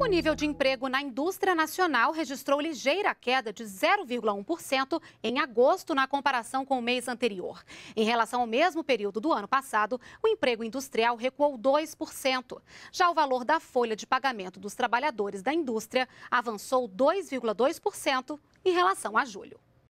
O nível de emprego na indústria nacional registrou ligeira queda de 0,1% em agosto na comparação com o mês anterior. Em relação ao mesmo período do ano passado, o emprego industrial recuou 2%. Já o valor da folha de pagamento dos trabalhadores da indústria avançou 2,2% em relação a julho.